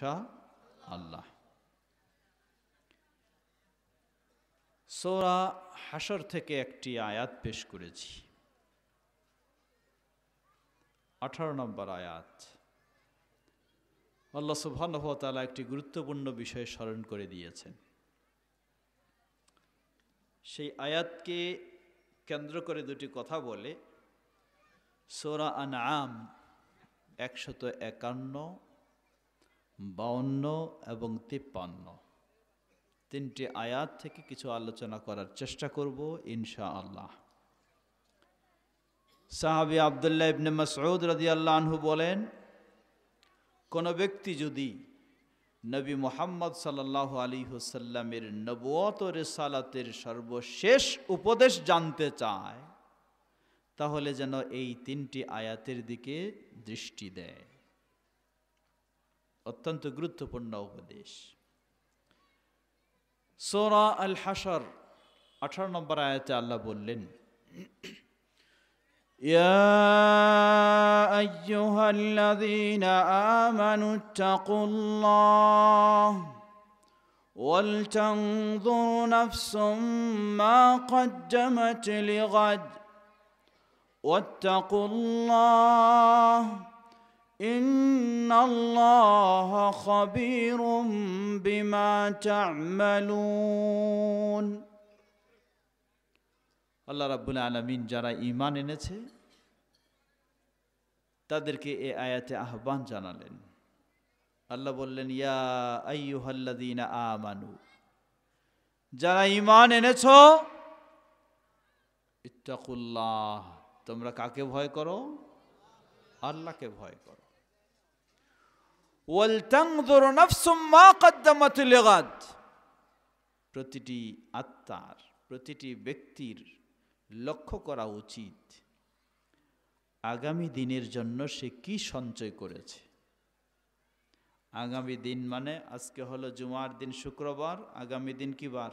ইনশা আল্লাহ সোরা হাসর থেকে একটি আয়াত পেশ করেছি আঠারো নম্বর আয়াত আল্লাহ তালা একটি গুরুত্বপূর্ণ বিষয় স্মরণ করে দিয়েছেন সেই আয়াতকে কেন্দ্র করে দুটি কথা বলে সোরা আন আম একশত একান্ন বাউন্ন এবং তিপ্পান্ন তিনটি আয়াত থেকে কিছু আলোচনা করার চেষ্টা করব ইনশা আল্লাহ সাহাবি আবদুল্লাহ ইবনে মাসউদ রাজি আনহু বলেন কোন ব্যক্তি যদি নবী মোহাম্মদ সাল্লাহ আলী হুসাল্লামের নবত রেসালাতের সর্বশেষ উপদেশ জানতে চায় তাহলে যেন এই তিনটি আয়াতের দিকে দৃষ্টি দেয় অত্যন্ত গুরুত্বপূর্ণ উপদেশ সোরা আল হাসর আঠারো নম্বর আয়াতে আল্লাহ বললেন يا ايها الذين امنوا اتقوا الله ولتنظر نفس ما قدمت لغد واتقوا الله إن الله خبير بما تعملون আল্লাহ রাব্বুল আলামিন যারা ইমান এনেছে তাদেরকে এ আয়াতে আহ্বান জানালেন আল্লাহ বললেন ইয়া আইয়ুহাল্লাযীনা আমানু যারা ইমান এনেছ ইত্তাকুল্লাহ তোমরা কাকে ভয় করো আল্লাহকে ভয় করো প্রতিটি আত্মার প্রতিটি ব্যক্তির লক্ষ্য করা উচিত আগামী দিনের জন্য সে কি সঞ্চয় করেছে আগামী দিন মানে আজকে হলো জুমার দিন শুক্রবার আগামী দিন কি বার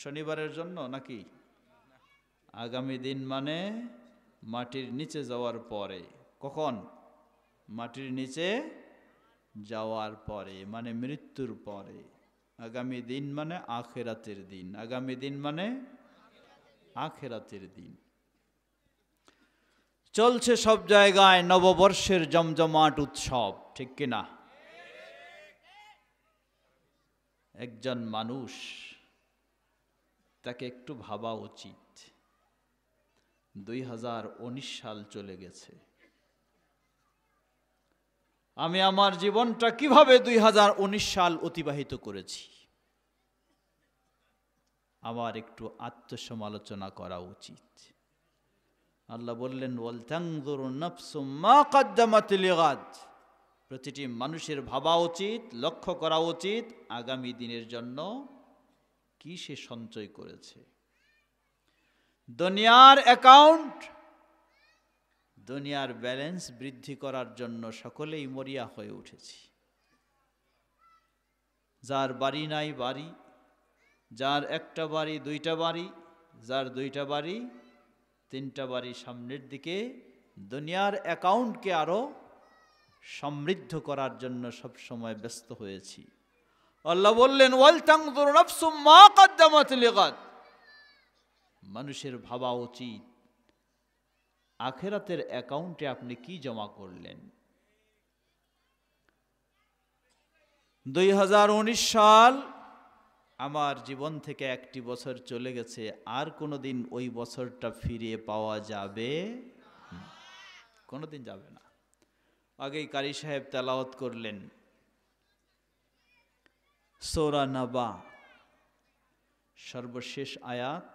শনিবারের জন্য নাকি আগামী দিন মানে মাটির নিচে যাওয়ার পরে কখন মাটির নিচে যাওয়ার পরে মানে মৃত্যুর পরে আগামী দিন মানে আখেরাতের দিন আগামী দিন মানে আখেরাতের দিন চলছে সব জায়গায় নববর্ষের জমজমাট উৎসব ঠিক কিনা একজন মানুষ তাকে একটু ভাবা উচিত দুই সাল চলে গেছে আমি আমার জীবনটা কিভাবে দুই সাল অতিবাহিত করেছি আমার একটু আত্মসমালোচনা করা উচিত আল্লাহ বললেন প্রতিটি মানুষের ভাবা উচিত লক্ষ্য করা উচিত আগামী দিনের জন্য কি সে সঞ্চয় করেছে দুনিয়ার অ্যাকাউন্ট দুনিয়ার ব্যালেন্স বৃদ্ধি করার জন্য সকলেই মরিয়া হয়ে উঠেছি যার বাড়ি নাই বাড়ি যার একটা বাড়ি দুইটা বাড়ি যার দুইটা বাড়ি তিনটা বাড়ি সামনের দিকে দুনিয়ার অ্যাকাউন্টকে আরও সমৃদ্ধ করার জন্য সব সময় ব্যস্ত হয়েছি আল্লাহ বললেন ওয়ালতাং মা মানুষের ভাবা উচিত আখেরাতের অ্যাকাউন্টে আপনি কি জমা করলেন দুই সাল আমার জীবন থেকে একটি বছর চলে গেছে আর কোনো দিন ওই বছরটা ফিরিয়ে পাওয়া যাবে কোনো দিন যাবে না আগেই কারি সাহেব তেলাওয়াত করলেন সোরা নাবা সর্বশেষ আয়াত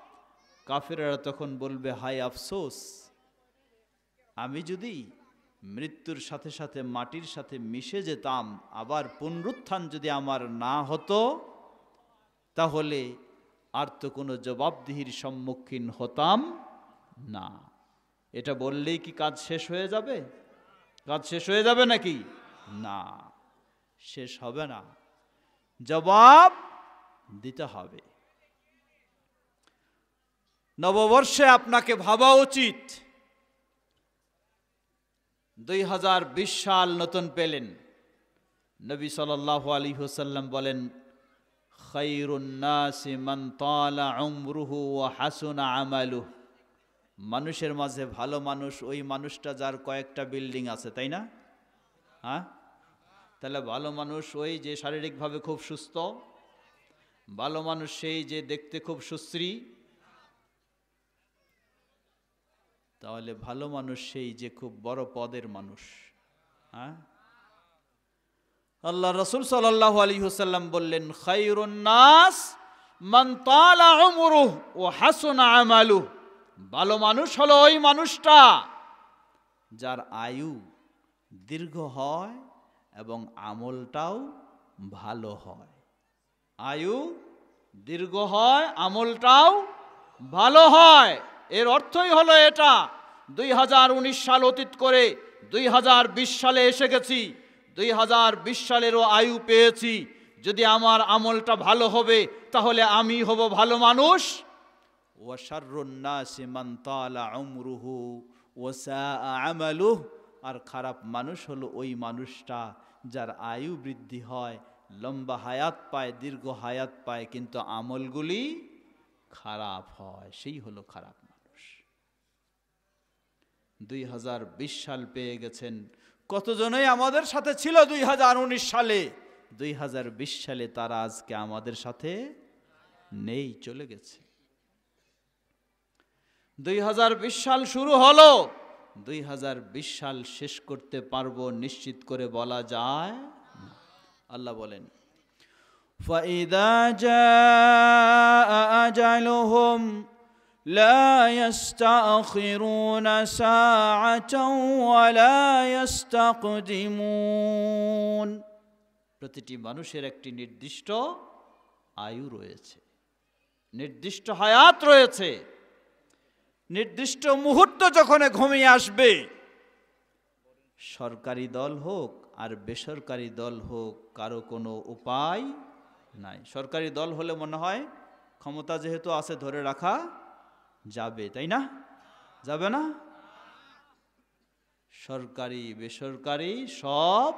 কাফেরারা তখন বলবে হাই আফসোস আমি যদি মৃত্যুর সাথে সাথে মাটির সাথে মিশে যেতাম আবার পুনরুত্থান যদি আমার না হতো তাহলে আর তো কোনো জবাবদিহির সম্মুখীন হতাম না এটা বললেই কি কাজ শেষ হয়ে যাবে কাজ শেষ হয়ে যাবে নাকি না শেষ হবে না জবাব দিতে হবে নববর্ষে আপনাকে ভাবা উচিত দুই সাল নতুন পেলেন নবী সাল আলী হুসাল্লাম বলেন মানুষের মাঝে ভালো মানুষ ওই মানুষটা যার কয়েকটা বিল্ডিং আছে তাই না হ্যাঁ তাহলে ভালো মানুষ ওই যে শারীরিকভাবে খুব সুস্থ ভালো মানুষ সেই যে দেখতে খুব সুশ্রী তাহলে ভালো মানুষ সেই যে খুব বড় পদের মানুষ হ্যাঁ আল্লাহ রসুল সাল্লাল্লাহু আলী হুসাল্লাম বললেন খাইরুন্নাস মন্তালাহমরুহ ও হাসুনা আমালু ভালো মানুষ হলো ওই মানুষটা যার আয়ু দীর্ঘ হয় এবং আমলটাও ভালো হয় আয়ু দীর্ঘ হয় আমলটাও ভালো হয় এর অর্থই হলো এটা দুই সাল অতীত করে দুই সালে এসে গেছি দুই সালেরও আয়ু পেয়েছি যদি আমার আমলটা ভালো হবে তাহলে আমি হব ভালো মানুষ আর খারাপ মানুষ হলো ওই মানুষটা যার আয়ু বৃদ্ধি হয় লম্বা হায়াত পায় দীর্ঘ হায়াত পায় কিন্তু আমলগুলি খারাপ হয় সেই হলো খারাপ দুই সাল পেয়ে গেছেন কতজনই আমাদের সাথে ছিল দুই সালে দুই সালে তারা আজকে আমাদের সাথে নেই চলে গেছে দুই সাল শুরু হলো দুই সাল শেষ করতে পারবো নিশ্চিত করে বলা যায় আল্লাহ বলেন فَإِذَا جَاءَ أَجَلُهُمْ لا يستأخرون ساعة ولا يستقدمون প্রতিটি মানুষের একটি নির্দিষ্ট আয়ু রয়েছে নির্দিষ্ট হায়াত রয়েছে নির্দিষ্ট মুহূর্ত যখন ঘুমিয়ে আসবে সরকারি দল হোক আর বেসরকারি দল হোক কারো কোনো উপায় নাই সরকারি দল হলে মনে হয় ক্ষমতা যেহেতু আছে ধরে রাখা যাবে তাই না যাবে না সরকারি বেসরকারি সব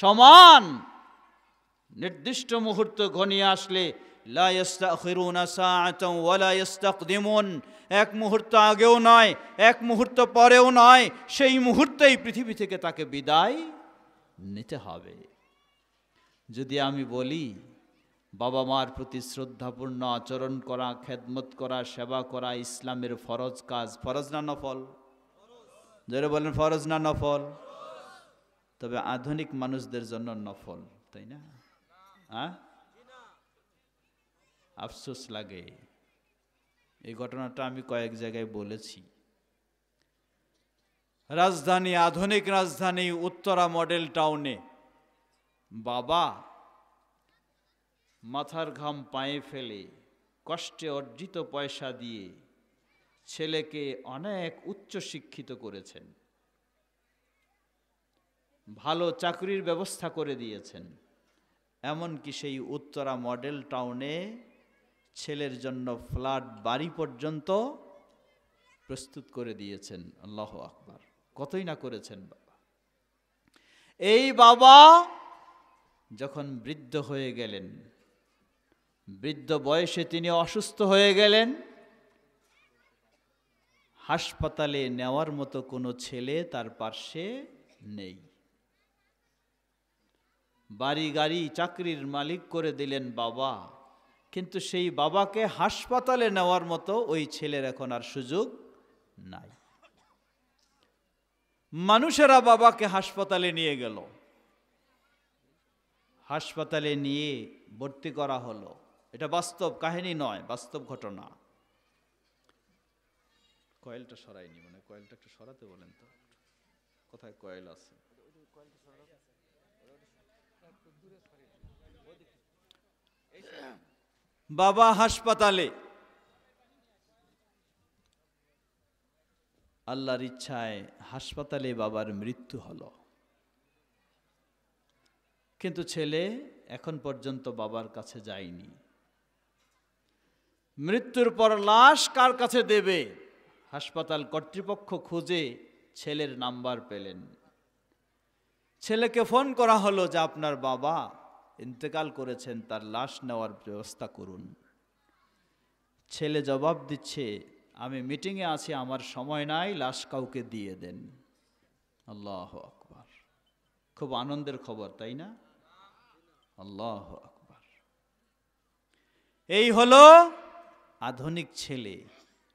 সমান নির্দিষ্ট মুহূর্ত ঘনিয়ে আসলে এক মুহূর্ত আগেও নয় এক মুহূর্ত পরেও নয় সেই মুহূর্তেই পৃথিবী থেকে তাকে বিদায় নিতে হবে যদি আমি বলি বাবা মার প্রতি শ্রদ্ধাপূর্ণ আচরণ করা খেদমত করা সেবা করা ইসলামের ফরজ কাজ ফরজ না নফল যারা বলেন ফরজ না নফল তবে আধুনিক মানুষদের জন্য নফল তাই না হ্যাঁ আফসোস লাগে এই ঘটনাটা আমি কয়েক জায়গায় বলেছি রাজধানী আধুনিক রাজধানী উত্তরা মডেল টাউনে বাবা মাথার ঘাম পায়ে ফেলে কষ্টে অর্জিত পয়সা দিয়ে ছেলেকে অনেক উচ্চ শিক্ষিত করেছেন ভালো চাকরির ব্যবস্থা করে দিয়েছেন এমনকি সেই উত্তরা মডেল টাউনে ছেলের জন্য ফ্ল্যাট বাড়ি পর্যন্ত প্রস্তুত করে দিয়েছেন আল্লাহ আকবর কতই না করেছেন বাবা এই বাবা যখন বৃদ্ধ হয়ে গেলেন বৃদ্ধ বয়সে তিনি অসুস্থ হয়ে গেলেন হাসপাতালে নেওয়ার মতো কোনো ছেলে তার পার্শ্বে নেই বাড়ি গাড়ি চাকরির মালিক করে দিলেন বাবা কিন্তু সেই বাবাকে হাসপাতালে নেওয়ার মতো ওই ছেলের এখন আর সুযোগ নাই মানুষেরা বাবাকে হাসপাতালে নিয়ে গেল হাসপাতালে নিয়ে ভর্তি করা হলো এটা বাস্তব কাহিনী নয় বাস্তব ঘটনা কয়েলটা সরাইনি মানে কয়েলটা একটু সরাতে বলেন তো কোথায় কয়েল আছে বাবা হাসপাতালে আল্লাহর ইচ্ছায় হাসপাতালে বাবার মৃত্যু হল কিন্তু ছেলে এখন পর্যন্ত বাবার কাছে যায়নি মৃত্যুর পর লাশ কার কাছে দেবে হাসপাতাল কর্তৃপক্ষ খুঁজে ছেলের নাম্বার পেলেন ছেলেকে ফোন করা হলো যে আপনার বাবা ইন্তেকাল করেছেন তার লাশ নেওয়ার ব্যবস্থা করুন ছেলে জবাব দিচ্ছে আমি মিটিংয়ে আছি আমার সময় নাই লাশ কাউকে দিয়ে দেন আল্লাহ আকবর খুব আনন্দের খবর তাই না আল্লাহ আকবর এই হলো আধুনিক ছেলে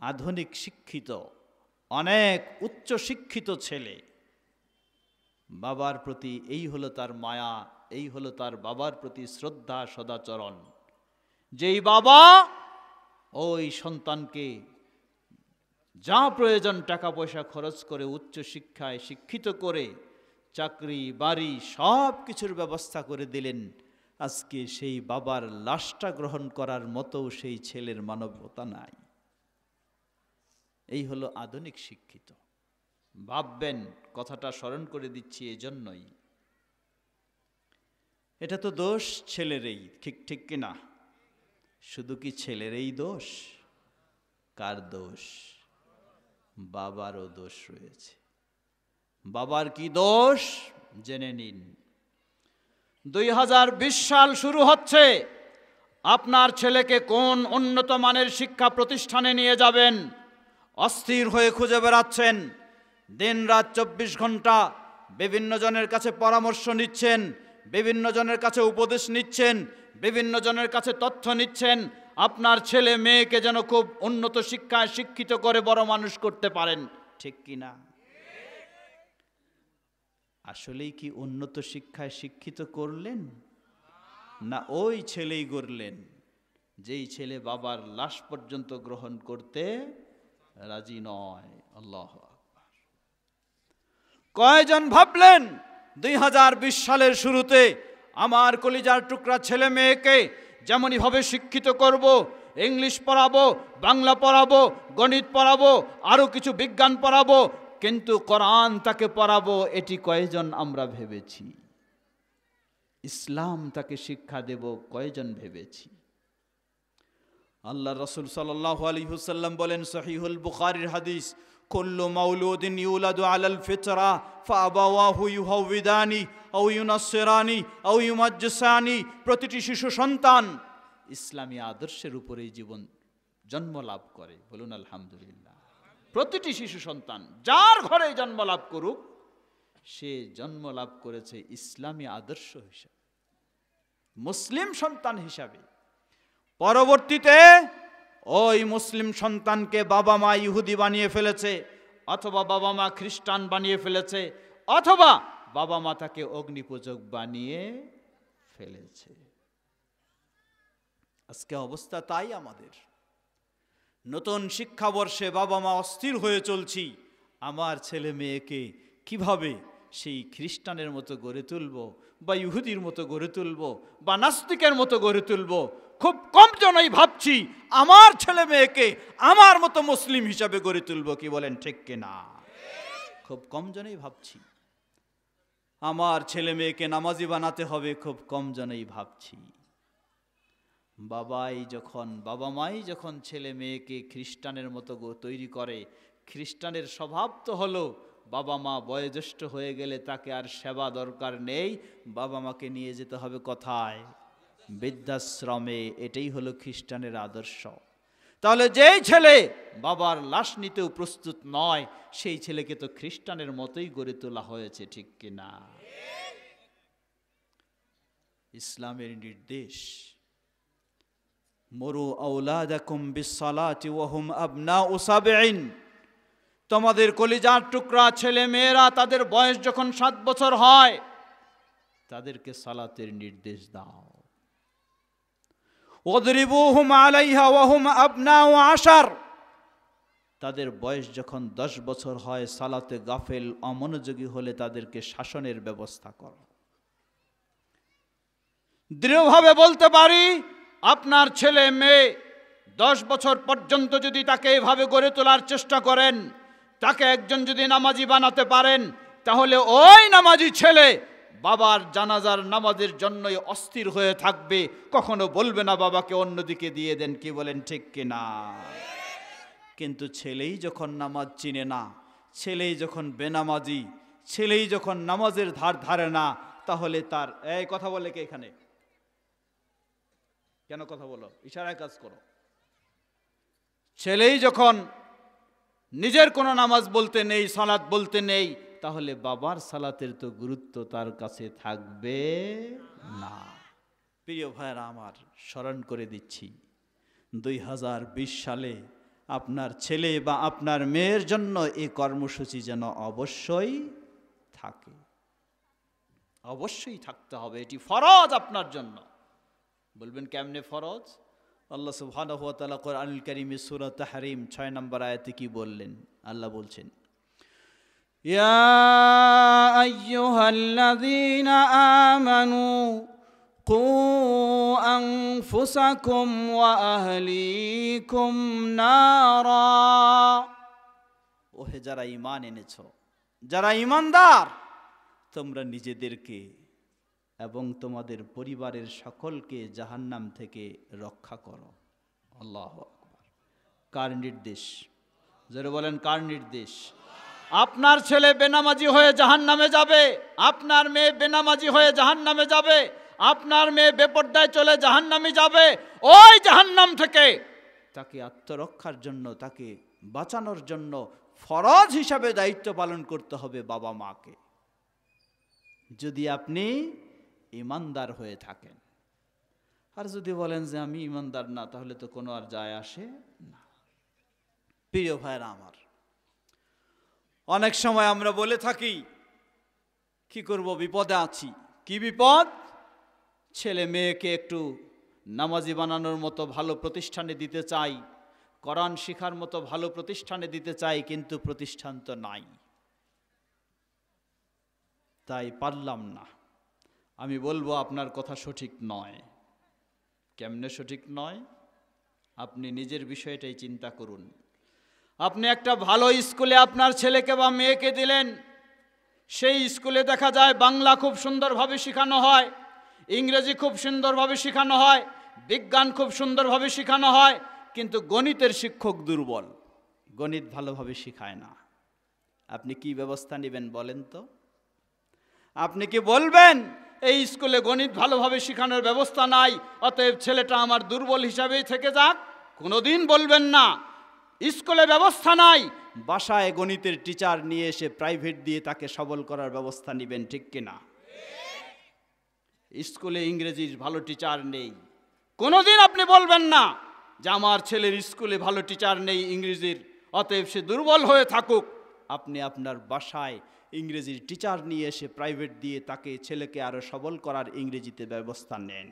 আধুনিক শিক্ষিত অনেক উচ্চ শিক্ষিত ছেলে বাবার প্রতি এই হলো তার মায়া এই হলো তার বাবার প্রতি শ্রদ্ধা সদাচরণ যেই বাবা ওই সন্তানকে যা প্রয়োজন টাকা পয়সা খরচ করে উচ্চ শিক্ষায় শিক্ষিত করে চাকরি বাড়ি সব কিছুর ব্যবস্থা করে দিলেন আজকে সেই বাবার লাশটা গ্রহণ করার মতো সেই ছেলের মানবতা নাই এই হলো আধুনিক শিক্ষিত ভাববেন কথাটা স্মরণ করে দিচ্ছি এজন্যই এটা তো দোষ ছেলেরই ঠিক ঠিক কিনা শুধু কি ছেলেরই দোষ কার দোষ বাবারও দোষ রয়েছে বাবার কি দোষ জেনে নিন দুই সাল শুরু হচ্ছে আপনার ছেলেকে কোন উন্নত মানের শিক্ষা প্রতিষ্ঠানে নিয়ে যাবেন অস্থির হয়ে খুঁজে বেড়াচ্ছেন দিন রাত চব্বিশ ঘন্টা বিভিন্ন জনের কাছে পরামর্শ নিচ্ছেন বিভিন্ন জনের কাছে উপদেশ নিচ্ছেন বিভিন্ন জনের কাছে তথ্য নিচ্ছেন আপনার ছেলে মেয়েকে যেন খুব উন্নত শিক্ষায় শিক্ষিত করে বড় মানুষ করতে পারেন ঠিক কিনা আসলেই কি উন্নত শিক্ষায় শিক্ষিত করলেন না ওই ছেলেই গড়লেন যেই ছেলে বাবার লাশ পর্যন্ত গ্রহণ করতে রাজি নয় আল্লাহ কয়জন ভাবলেন দুই সালের শুরুতে আমার কলিজার টুকরা ছেলে মেয়েকে যেমনইভাবে শিক্ষিত করব ইংলিশ পড়াবো বাংলা পড়াবো গণিত পড়াবো আরও কিছু বিজ্ঞান পড়াবো কিন্তু কোরআন তাকে পড়াবো এটি কয়জন আমরা ভেবেছি ইসলাম তাকে শিক্ষা দেব কয়জন ভেবেছি আল্লাহ রসুল সাল্লাম বলেন সহিহুল বুখারির হাদিস কুল্লু মাউলুদিন ইউলাদু আলাল ফিতরা ফাবাওয়াহু ইউহাউবিদানি আও ইউনাসসিরানি আও ইউমাজ্জিসানি প্রতিটি শিশু সন্তান ইসলামী আদর্শের উপরেই জীবন জন্ম লাভ করে বলুন আলহামদুলিল্লাহ প্রতিটি শিশু সন্তান যার ঘরে জন্ম লাভ করুক সে জন্ম লাভ করেছে ইসলামী আদর্শ হিসাবে মুসলিম সন্তান হিসাবে পরবর্তীতে ওই মুসলিম সন্তানকে বাবা মা ইহুদি বানিয়ে ফেলেছে অথবা বাবা মা খ্রিস্টান বানিয়ে ফেলেছে অথবা বাবা মা তাকে অগ্নিপূজক বানিয়ে ফেলেছে আজকে অবস্থা তাই আমাদের নতুন শিক্ষাবর্ষে বাবা মা অস্থির হয়ে চলছি আমার ছেলে মেয়েকে কিভাবে সেই খ্রিস্টানের মতো গড়ে তুলব বা ইহুদির মতো গড়ে তুলব বা নাস্তিকের মতো গড়ে তুলব খুব কম জনই ভাবছি আমার ছেলে মেয়েকে আমার মতো মুসলিম হিসাবে গড়ে তুলব কি বলেন ঠিক না খুব কম জনেই ভাবছি আমার ছেলে মেয়েকে নামাজি বানাতে হবে খুব কম জনেই ভাবছি বাবাই যখন বাবা মাই যখন ছেলে মেয়েকে খ্রিস্টানের মতো তৈরি করে খ্রিস্টানের স্বভাব তো হলো বাবা মা বয়োজ্যেষ্ঠ হয়ে গেলে তাকে আর সেবা দরকার নেই বাবা মাকে নিয়ে যেতে হবে কথায় বৃদ্ধাশ্রমে এটাই হলো খ্রিস্টানের আদর্শ তাহলে যেই ছেলে বাবার লাশ নিতেও প্রস্তুত নয় সেই ছেলেকে তো খ্রিস্টানের মতোই গড়ে তোলা হয়েছে ঠিক কিনা ইসলামের নির্দেশ মরু আউলাদাকুম বিসালাতি ওহম আবনা উসাবেইন তোমাদের কলিজার টুকরা ছেলে মেয়েরা তাদের বয়স যখন সাত বছর হয় তাদেরকে সালাতের নির্দেশ দাও ওদরিবুহুম আলাইহা ওয়াহুম আবনা ও আশার তাদের বয়স যখন দশ বছর হয় সালাতে গাফেল অমনোযোগী হলে তাদেরকে শাসনের ব্যবস্থা করো দৃঢ়ভাবে বলতে পারি আপনার ছেলে মেয়ে দশ বছর পর্যন্ত যদি তাকে এভাবে গড়ে তোলার চেষ্টা করেন তাকে একজন যদি নামাজি বানাতে পারেন তাহলে ওই নামাজি ছেলে বাবার জানাজার নামাজের জন্যই অস্থির হয়ে থাকবে কখনো বলবে না বাবাকে অন্যদিকে দিয়ে দেন কি বলেন ঠিক কিনা কিন্তু ছেলেই যখন নামাজ চিনে না ছেলেই যখন বেনামাজি ছেলেই যখন নামাজের ধার ধারে না তাহলে তার এই কথা বলে কে এখানে কেন কথা বলো ইশারায় কাজ করো ছেলেই যখন নিজের কোনো নামাজ বলতে নেই সালাত বলতে নেই তাহলে বাবার সালাতের তো গুরুত্ব তার কাছে থাকবে না প্রিয় ভাইরা আমার স্মরণ করে দিচ্ছি দুই সালে আপনার ছেলে বা আপনার মেয়ের জন্য এই কর্মসূচি যেন অবশ্যই থাকে অবশ্যই থাকতে হবে এটি ফরজ আপনার জন্য বলবেন কেমনে ফরজ আল্লাহ সুবহানাহু ওয়া তাআলা কোরআনুল কারীমে সূরা তাহরিম 6 নম্বর আয়াতে কি বললেন আল্লাহ বলছেন ইয়া আইয়ুহাল্লাযীনা আমানু কু أنفسكم وأهليكم نارا ওহে যারা ইমান এনেছ যারা ইমানদার তোমরা নিজেদেরকে এবং তোমাদের পরিবারের সকলকে জাহান্নাম থেকে রক্ষা করো আল্লাহ আকবর কার নির্দেশ যারা বলেন কার নির্দেশ আপনার ছেলে বেনামাজি হয়ে জাহান্নামে যাবে আপনার মেয়ে বেনামাজি হয়ে জাহান্নামে যাবে আপনার মেয়ে বেপর্দায় চলে জাহান্নামে যাবে ওই জাহান্নাম থেকে তাকে আত্মরক্ষার জন্য তাকে বাঁচানোর জন্য ফরজ হিসাবে দায়িত্ব পালন করতে হবে বাবা মাকে যদি আপনি ইমানদার হয়ে থাকেন আর যদি বলেন যে আমি ইমানদার না তাহলে তো কোনো আর যায় আসে না প্রিয় ভাইরা আমার অনেক সময় আমরা বলে থাকি কি করব বিপদে আছি কি বিপদ ছেলে মেয়েকে একটু নামাজি বানানোর মতো ভালো প্রতিষ্ঠানে দিতে চাই করান শিখার মতো ভালো প্রতিষ্ঠানে দিতে চাই কিন্তু প্রতিষ্ঠান তো নাই তাই পারলাম না আমি বলবো আপনার কথা সঠিক নয় কেমনে সঠিক নয় আপনি নিজের বিষয়টাই চিন্তা করুন আপনি একটা ভালো স্কুলে আপনার ছেলেকে বা মেয়েকে দিলেন সেই স্কুলে দেখা যায় বাংলা খুব সুন্দরভাবে শেখানো হয় ইংরেজি খুব সুন্দরভাবে শেখানো হয় বিজ্ঞান খুব সুন্দরভাবে শেখানো হয় কিন্তু গণিতের শিক্ষক দুর্বল গণিত ভালোভাবে শেখায় না আপনি কি ব্যবস্থা নেবেন বলেন তো আপনি কি বলবেন এই স্কুলে গণিত ভালোভাবে শেখানোর ব্যবস্থা নাই অতএব ছেলেটা আমার দুর্বল হিসাবেই থেকে যাক কোনোদিন বলবেন না স্কুলে ব্যবস্থা নাই বাসায় গণিতের টিচার নিয়ে এসে প্রাইভেট দিয়ে তাকে সবল করার ব্যবস্থা নেবেন ঠিক কিনা স্কুলে ইংরেজির ভালো টিচার নেই কোনোদিন আপনি বলবেন না যে আমার ছেলের স্কুলে ভালো টিচার নেই ইংরেজির অতএব সে দুর্বল হয়ে থাকুক আপনি আপনার বাসায় ইংরেজির টিচার নিয়ে এসে প্রাইভেট দিয়ে তাকে ছেলেকে আরও সবল করার ইংরেজিতে ব্যবস্থা নেন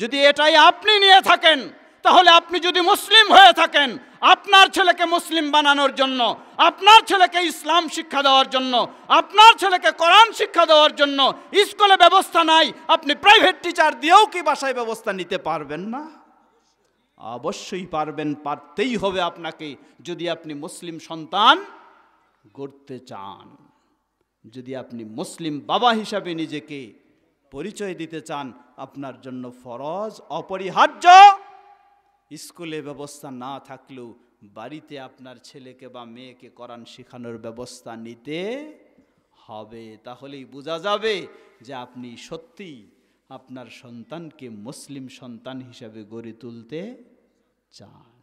যদি এটাই আপনি নিয়ে থাকেন তাহলে আপনি যদি মুসলিম হয়ে থাকেন আপনার ছেলেকে মুসলিম বানানোর জন্য আপনার ছেলেকে ইসলাম শিক্ষা দেওয়ার জন্য আপনার ছেলেকে কোরআন শিক্ষা দেওয়ার জন্য স্কুলে ব্যবস্থা নাই আপনি প্রাইভেট টিচার দিয়েও কি বাসায় ব্যবস্থা নিতে পারবেন না অবশ্যই পারবেন পারতেই হবে আপনাকে যদি আপনি মুসলিম সন্তান গড়তে চান যদি আপনি মুসলিম বাবা হিসাবে নিজেকে পরিচয় দিতে চান আপনার জন্য ফরজ অপরিহার্য স্কুলে ব্যবস্থা না থাকলেও বাড়িতে আপনার ছেলেকে বা মেয়েকে করান শেখানোর ব্যবস্থা নিতে হবে তাহলেই বোঝা যাবে যে আপনি সত্যি আপনার সন্তানকে মুসলিম সন্তান হিসাবে গড়ে তুলতে চান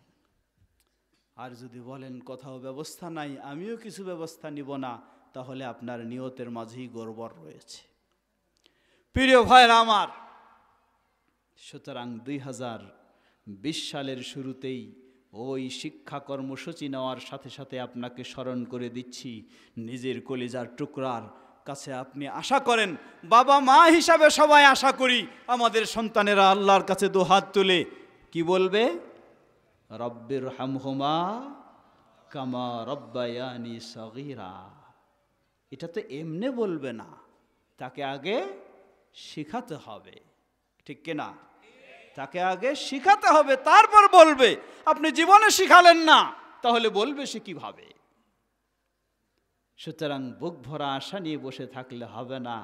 আর যদি বলেন কোথাও ব্যবস্থা নাই আমিও কিছু ব্যবস্থা নিব না তাহলে আপনার নিয়তের মাঝেই গর্বর রয়েছে প্রিয় ভাইয়ের আমার সুতরাং দুই হাজার বিশ সালের শুরুতেই ওই শিক্ষা কর্মসূচি নেওয়ার সাথে সাথে আপনাকে স্মরণ করে দিচ্ছি নিজের কলিজার টুকরার কাছে আপনি আশা করেন বাবা মা হিসাবে সবাই আশা করি আমাদের সন্তানেরা আল্লাহর কাছে দু হাত তুলে কি বলবে রব্বির হামহুমা কামা রব্বায়ানি সগিরা এটা তো এমনে বলবে না তাকে আগে শিখাতে হবে ঠিক কিনা তাকে আগে শিখাতে হবে তারপর বলবে আপনি জীবনে শিখালেন না তাহলে বলবে সে কিভাবে সুতরাং বুক ভরা আশা নিয়ে বসে থাকলে হবে না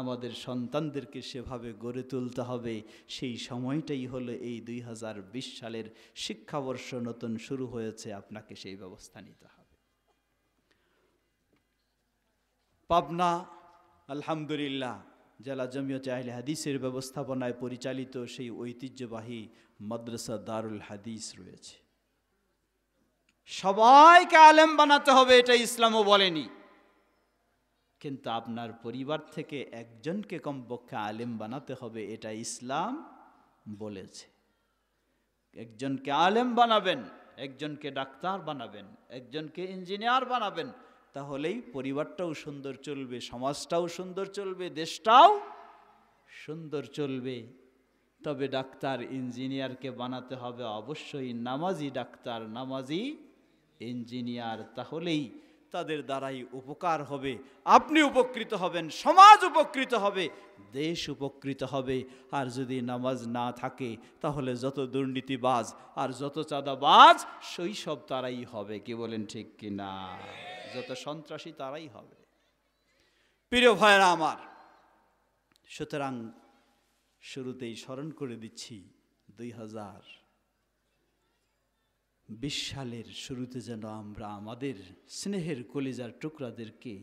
আমাদের সন্তানদেরকে সেভাবে গড়ে তুলতে হবে সেই সময়টাই হলো এই দুই সালের শিক্ষাবর্ষ নতুন শুরু হয়েছে আপনাকে সেই ব্যবস্থা নিতে হবে পাবনা আলহামদুলিল্লাহ জেলা জমিয়তে আহলে হাদিসের ব্যবস্থাপনায় পরিচালিত সেই ঐতিহ্যবাহী মাদ্রাসা দারুল হাদিস রয়েছে সবাইকে আলেম বানাতে হবে এটা ইসলামও বলেনি কিন্তু আপনার পরিবার থেকে একজনকে কমপক্ষে আলেম বানাতে হবে এটা ইসলাম বলেছে একজনকে আলেম বানাবেন একজনকে ডাক্তার বানাবেন একজনকে ইঞ্জিনিয়ার বানাবেন তাহলেই পরিবারটাও সুন্দর চলবে সমাজটাও সুন্দর চলবে দেশটাও সুন্দর চলবে তবে ডাক্তার ইঞ্জিনিয়ারকে বানাতে হবে অবশ্যই নামাজি ডাক্তার নামাজি ইঞ্জিনিয়ার তাহলেই তাদের দ্বারাই উপকার হবে আপনি উপকৃত হবেন সমাজ উপকৃত হবে দেশ উপকৃত হবে আর যদি নামাজ না থাকে তাহলে যত দুর্নীতিবাজ আর যত চাঁদাবাজ সব তারাই হবে কি বলেন ঠিক কি না যত সন্ত্রাসী তারাই হবে প্রিয় ভাইয়েরা আমার সুতরাং শুরুতেই স্মরণ করে দিচ্ছি দুই হাজার বিশ সালের শুরুতে যেন আমরা আমাদের স্নেহের কলিজার টুকরাদেরকে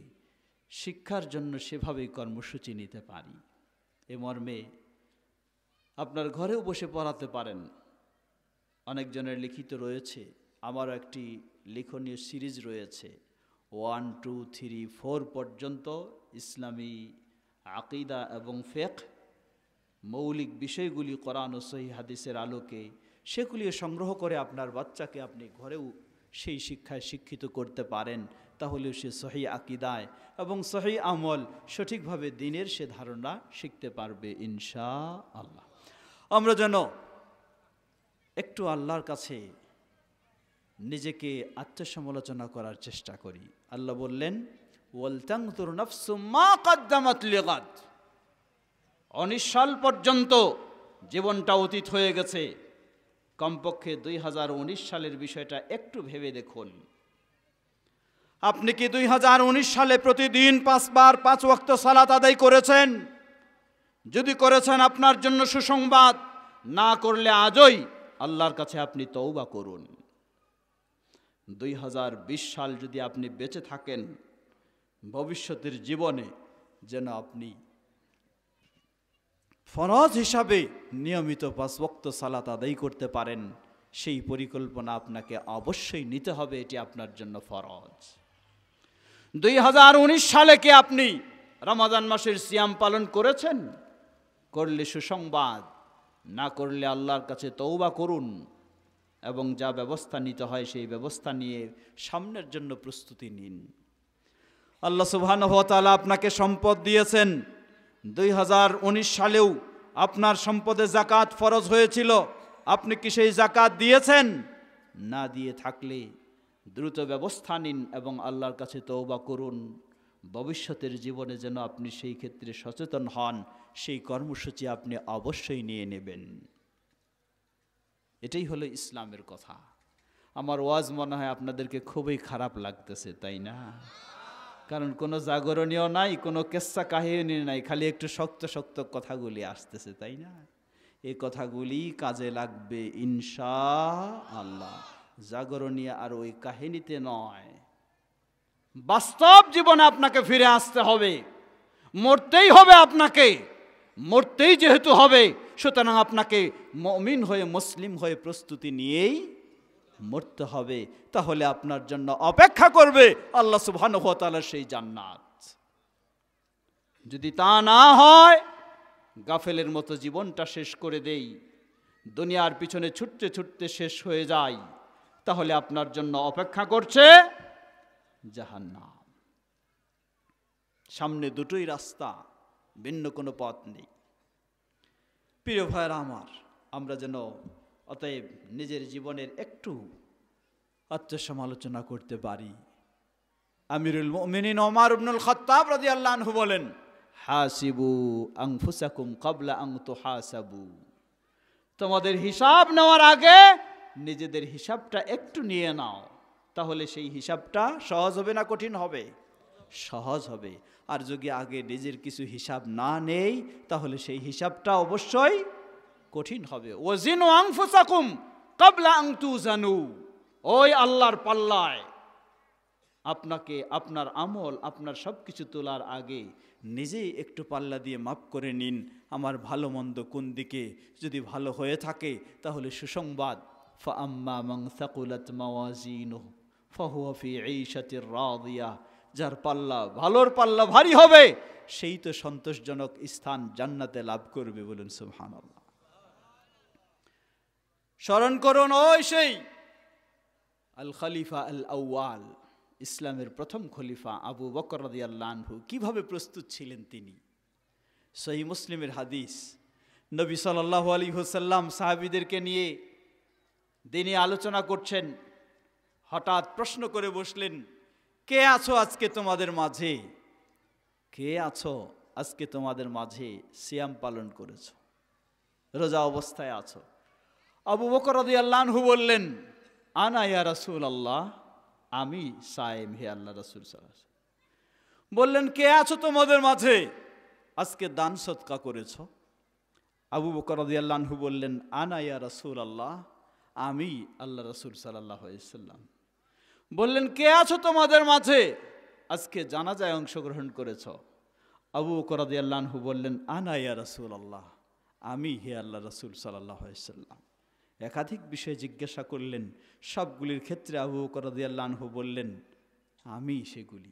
শিক্ষার জন্য সেভাবেই কর্মসূচি নিতে পারি এ মর্মে আপনার ঘরেও বসে পড়াতে পারেন অনেকজনের লিখিত রয়েছে আমারও একটি লিখনীয় সিরিজ রয়েছে ওয়ান টু থ্রি ফোর পর্যন্ত ইসলামী আকিদা এবং ফেক মৌলিক বিষয়গুলি করানো সহি হাদিসের আলোকে সেগুলি সংগ্রহ করে আপনার বাচ্চাকে আপনি ঘরেও সেই শিক্ষায় শিক্ষিত করতে পারেন তাহলে সে সহি আকিদায় এবং সহি আমল সঠিকভাবে দিনের সে ধারণা শিখতে পারবে ইনশা আল্লাহ আমরা যেন একটু আল্লাহর কাছে নিজেকে আত্মসমালোচনা করার চেষ্টা করি আল্লাহ বললেন ওয়ালতাং অনিশ্বাল পর্যন্ত জীবনটা অতীত হয়ে গেছে কমপক্ষে দুই সালের বিষয়টা একটু ভেবে দেখুন আপনি কি দুই সালে প্রতিদিন পাঁচবার পাঁচ ওয়াক্ত সালাত আদায় করেছেন যদি করেছেন আপনার জন্য সুসংবাদ না করলে আজই আল্লাহর কাছে আপনি তৌবা করুন দুই সাল যদি আপনি বেঁচে থাকেন ভবিষ্যতের জীবনে যেন আপনি ফরজ হিসাবে নিয়মিত পাঁচ বক্ত সালাত আদায় করতে পারেন সেই পরিকল্পনা আপনাকে অবশ্যই নিতে হবে এটি আপনার জন্য ফরজ দুই হাজার উনিশ সালে কি আপনি রমাদান মাসের সিয়াম পালন করেছেন করলে সুসংবাদ না করলে আল্লাহর কাছে তৌবা করুন এবং যা ব্যবস্থা নিতে হয় সেই ব্যবস্থা নিয়ে সামনের জন্য প্রস্তুতি নিন আল্লাহ সুবাহানুভতালা আপনাকে সম্পদ দিয়েছেন দুই সালেও আপনার সম্পদে জাকাত ফরজ হয়েছিল আপনি কি সেই জাকাত দিয়েছেন না দিয়ে থাকলে দ্রুত ব্যবস্থা নিন এবং আল্লাহর কাছে তৌবা করুন ভবিষ্যতের জীবনে যেন আপনি সেই ক্ষেত্রে সচেতন হন সেই কর্মসূচি আপনি অবশ্যই নিয়ে নেবেন এটাই হলো ইসলামের কথা আমার ওয়াজ মনে হয় আপনাদেরকে খুবই খারাপ লাগতেছে তাই না কারণ কোনো জাগরণীয় নাই কোনো কেচ্ছা কাহিনী নাই খালি একটু শক্ত শক্ত কথাগুলি আসতেছে তাই না এই কথাগুলি কাজে লাগবে ইনশা আল্লাহ জাগরণীয় আর ওই কাহিনীতে নয় বাস্তব জীবনে আপনাকে ফিরে আসতে হবে মরতেই হবে আপনাকে মরতেই যেহেতু হবে সুতরাং আপনাকে মমিন হয়ে মুসলিম হয়ে প্রস্তুতি নিয়েই মরতে হবে তাহলে আপনার জন্য অপেক্ষা করবে আল্লাহ সুবাহানুভতালার সেই জান্নাত যদি তা না হয় গাফেলের মতো জীবনটা শেষ করে দেই দুনিয়ার পিছনে ছুটতে ছুটতে শেষ হয়ে যাই তাহলে আপনার জন্য অপেক্ষা করছে যাহার নাম সামনে দুটোই রাস্তা ভিন্ন কোনো পথ নেই প্রিয় ভাইয়েরা আমার আমরা যেন অতএব নিজের জীবনের একটু আত্মসমালোচনা করতে পারি আমিরুল মিনিন ওমার উবনুল খত্তাব রাজি আল্লাহু বলেন হাসিবু আংফুসাকুম কবলা আং তো হাসাবু তোমাদের হিসাব নেওয়ার আগে নিজেদের হিসাবটা একটু নিয়ে নাও তাহলে সেই হিসাবটা সহজ হবে না কঠিন হবে সহজ হবে আর যদি আগে নিজের কিছু হিসাব না নেই তাহলে সেই হিসাবটা অবশ্যই কঠিন হবে আংফু আংফুসাকুম কাবলা আংটু জানু ওই আল্লাহর পাল্লায় আপনাকে আপনার আমল আপনার সব কিছু তোলার আগে নিজেই একটু পাল্লা দিয়ে মাপ করে নিন আমার ভালো মন্দ কোন দিকে যদি ভালো হয়ে থাকে তাহলে সুসংবাদ ফা আম্মা মাংসাকুলাত মাওয়াজিনু এই ঈশাতির রাদিয়া যার পাল্লা ভালোর পাল্লা ভারী হবে সেই তো সন্তোষজনক স্থান জান্নাতে লাভ করবে বলুন সুবহানাল্লাহ স্মরণ করুন ওই সেই আল খলিফা আল আউয়াল ইসলামের প্রথম খলিফা আবু বকরদিয়াল্লাহু কিভাবে প্রস্তুত ছিলেন তিনি সহি মুসলিমের হাদিস নবী সাল্লাহ আলী হুসাল্লাম সাহাবিদেরকে নিয়ে দিনে আলোচনা করছেন হঠাৎ প্রশ্ন করে বসলেন কে আছো আজকে তোমাদের মাঝে কে আছো আজকে তোমাদের মাঝে সিয়াম পালন করেছ রোজা অবস্থায় আছো আবু বকর আল্লাহু বললেন আনা ইয়া রাসুল আল্লাহ আমি সায়েম হে আল্লাহ রাসুল বললেন কে আছো তোমাদের মাঝে আজকে দান সৎকা করেছ আবু বকর আল্লাহু বললেন আনা ইয়া রাসুল আল্লাহ আমি আল্লাহ রাসুল সাল্লাহ ইসাল্লাম বললেন কে আছো তোমাদের মাঝে আজকে জানাজায় অংশগ্রহণ করেছ আবু করাদি আল্লাহু বললেন আনা ইয়া রাসুল আল্লাহ আমি হে আল্লাহ রাসুল সাল্লাহ সাল্লাম একাধিক বিষয়ে জিজ্ঞাসা করলেন সবগুলির ক্ষেত্রে আবু করদিয়াল্লাহু বললেন আমি সেগুলি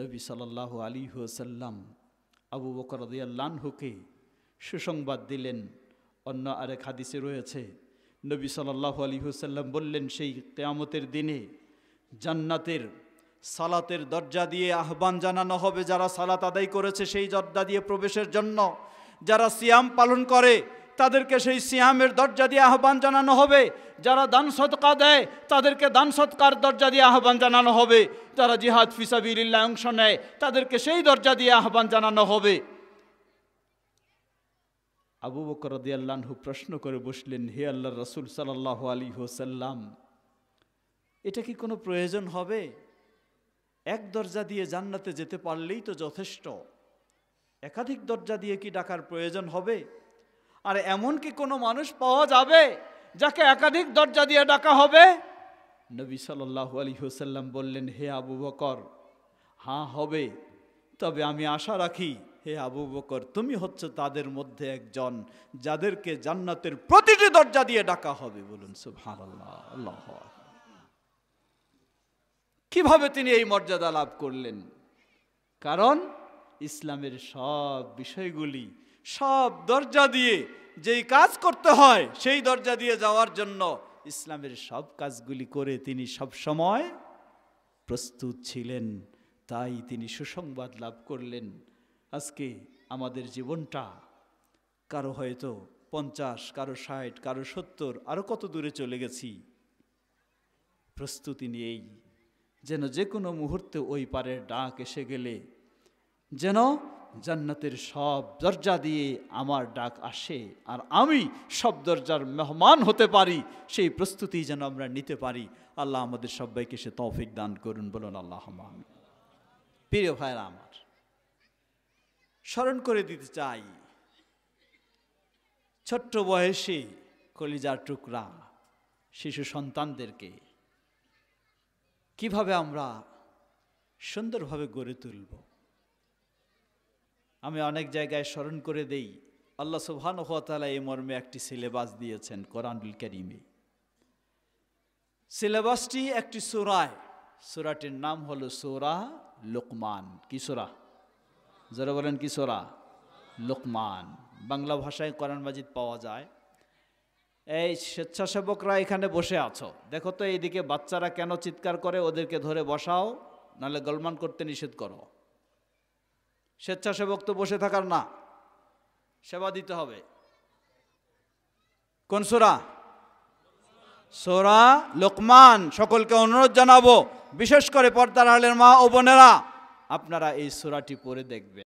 নবী সাল্লাহ আলী হুসাল্লাম আবু বকরদিয়াল্লাহকে সুসংবাদ দিলেন অন্য আরেক হাদিসে রয়েছে নবী সাল্লাহ আলী হুসাল্লাম বললেন সেই তেয়ামতের দিনে জান্নাতের সালাতের দরজা দিয়ে আহ্বান জানানো হবে যারা সালাত আদায় করেছে সেই দরজা দিয়ে প্রবেশের জন্য যারা সিয়াম পালন করে তাদেরকে সেই সিয়ামের দরজা দিয়ে আহ্বান জানানো হবে যারা দান সৎকা দেয় তাদেরকে দান সৎকার দরজা দিয়ে আহ্বান জানানো হবে যারা জিহাদ ফিসাবিল্লা অংশ নেয় তাদেরকে সেই দরজা দিয়ে আহ্বান জানানো হবে আবু বকর দিয়াল্লাহু প্রশ্ন করে বসলেন হে আল্লাহ রসুল সাল্লাহ আলী হোসাল্লাম এটা কি কোনো প্রয়োজন হবে এক দরজা দিয়ে জান্নাতে যেতে পারলেই তো যথেষ্ট একাধিক দরজা দিয়ে কি ডাকার প্রয়োজন হবে আর এমন কি কোনো মানুষ পাওয়া যাবে যাকে একাধিক দরজা দিয়ে ডাকা হবে নবী সাল্লাহু আলী হুসাল্লাম বললেন হে আবু বকর হাঁ হবে তবে আমি আশা রাখি হে আবু বকর তুমি হচ্ছে তাদের মধ্যে একজন যাদেরকে জান্নাতের প্রতিটি দরজা দিয়ে ডাকা হবে বলুন সুহান কিভাবে তিনি এই মর্যাদা লাভ করলেন কারণ ইসলামের সব বিষয়গুলি সব দরজা দিয়ে যেই কাজ করতে হয় সেই দরজা দিয়ে যাওয়ার জন্য ইসলামের সব কাজগুলি করে তিনি সব সময় প্রস্তুত ছিলেন তাই তিনি সুসংবাদ লাভ করলেন আজকে আমাদের জীবনটা কারো হয়তো পঞ্চাশ কারো ষাট কারো সত্তর আরও কত দূরে চলে গেছি প্রস্তুতি নিয়েই যেন যে কোনো মুহূর্তে ওই পারের ডাক এসে গেলে যেন জান্নাতের সব দরজা দিয়ে আমার ডাক আসে আর আমি সব দরজার মেহমান হতে পারি সেই প্রস্তুতি যেন আমরা নিতে পারি আল্লাহ আমাদের সবাইকে সে তৌফিক দান করুন বলুন আল্লাহ প্রিয় ভাইরা আমার স্মরণ করে দিতে চাই ছোট্ট বয়সে কলিজার টুকরা শিশু সন্তানদেরকে কিভাবে আমরা সুন্দরভাবে গড়ে তুলব আমি অনেক জায়গায় স্মরণ করে দেই আল্লাহ সুবহান হাতালা এই মর্মে একটি সিলেবাস দিয়েছেন কোরআনুল করিমে সিলেবাসটি একটি সুরায় সুরাটির নাম হলো সুরা লোকমান কি সুরা যারা বলেন কি লোকমান বাংলা ভাষায় কোরআন মাজিদ পাওয়া যায় এই স্বেচ্ছাসেবকরা এখানে বসে আছো দেখো তো এইদিকে বাচ্চারা কেন চিৎকার করে ওদেরকে ধরে বসাও নাহলে গলমান করতে নিষেধ করো স্বেচ্ছাসেবক তো বসে থাকার না সেবা দিতে হবে কোন সোরা সোরা লোকমান সকলকে অনুরোধ জানাবো বিশেষ করে পর্দার হালের মা ও বোনেরা আপনারা এই সোরাটি পরে দেখবেন